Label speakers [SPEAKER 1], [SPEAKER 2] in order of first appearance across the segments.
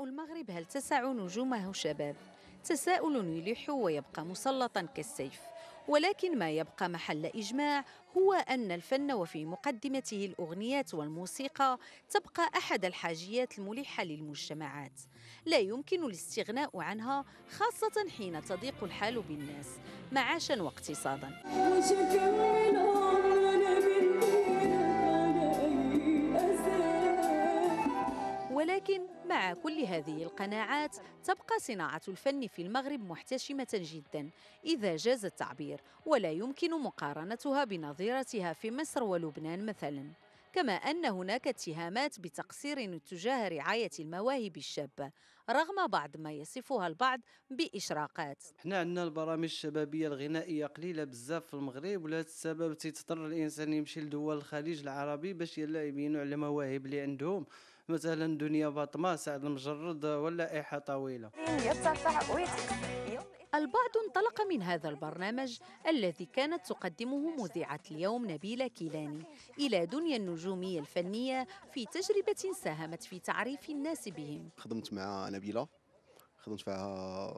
[SPEAKER 1] المغرب هل تسع نجومه شباب؟ تساؤل يلح ويبقى مسلطا كالسيف ولكن ما يبقى محل إجماع هو أن الفن وفي مقدمته الأغنيات والموسيقى تبقى أحد الحاجيات الملحة للمجتمعات لا يمكن الاستغناء عنها خاصة حين تضيق الحال بالناس معاشا واقتصادا مع كل هذه القناعات تبقى صناعة الفن في المغرب محتشمة جدا إذا جاز التعبير ولا يمكن مقارنتها بنظيرتها في مصر ولبنان مثلا كما أن هناك اتهامات بتقصير تجاه رعاية المواهب الشابة رغم بعض ما يصفها البعض بإشراقات
[SPEAKER 2] حنا عندنا البرامج الشبابية الغنائية قليلة بزاف في المغرب ولهذا السبب تيضطر الإنسان يمشي لدول الخليج العربي باش يلا يبينوا على المواهب اللي عندهم مثلا دنيا باطمه سعد المجرد ولا طويله
[SPEAKER 1] البعض انطلق من هذا البرنامج الذي كانت تقدمه مذيعة اليوم نبيلة كيلاني إلى دنيا النجومية الفنية في تجربة ساهمت في تعريف الناس بهم
[SPEAKER 3] خدمت مع نبيلة خدمت معها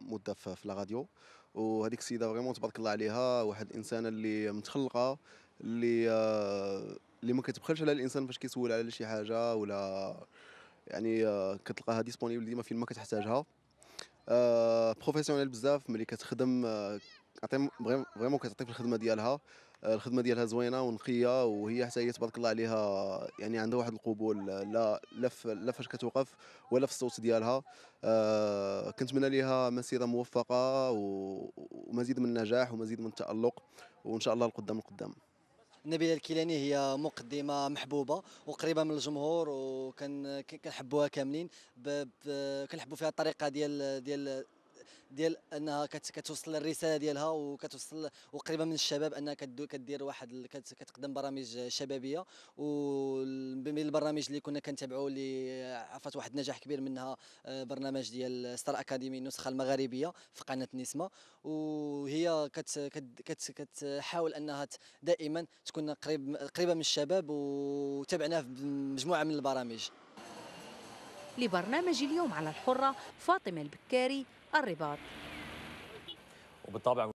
[SPEAKER 3] مدة في الراديو وهذيك السيدة فريمون تبارك الله عليها واحد الإنسانة اللي متخلقة اللي آه، اللي ما كتبخلش على الانسان فاش كيسول على شي حاجه ولا يعني آه، كتلقاها ديسبونيبل ديما فين ما كتحتاجها بروفيسيونيل آه، بزاف ملي كتخدم آه، فريمون كتعطيك الخدمه ديالها الخدمه ديالها زوينه ونقيه وهي حتى هي تبارك الله عليها يعني عندها واحد القبول لا لا فاش كتوقف ولا في الصوت ديالها كنتمنى ليها مسيره موفقه ومزيد من النجاح ومزيد من التالق وان شاء الله القدام القدام
[SPEAKER 4] نبيله الكيلاني هي مقدمه محبوبه وقريبه من الجمهور وكنحبوها كاملين كنحبوا فيها الطريقه ديال ديال ديال انها كتوصل الرساله ديالها وكتوصل وقريبه من الشباب انها كدير واحد كتقدم برامج شبابيه ومن البرامج اللي كنا كنتابعوا اللي عرفت واحد النجاح كبير منها آه، برنامج ديال ستار اكاديمي النسخه المغاربيه في قناه نسمه وهي كتحاول انها دائما تكون قريب قريبه من الشباب وتابعناها
[SPEAKER 1] في مجموعه من البرامج لبرنامج اليوم على الحره فاطمه البكاري الرباط وبالطبع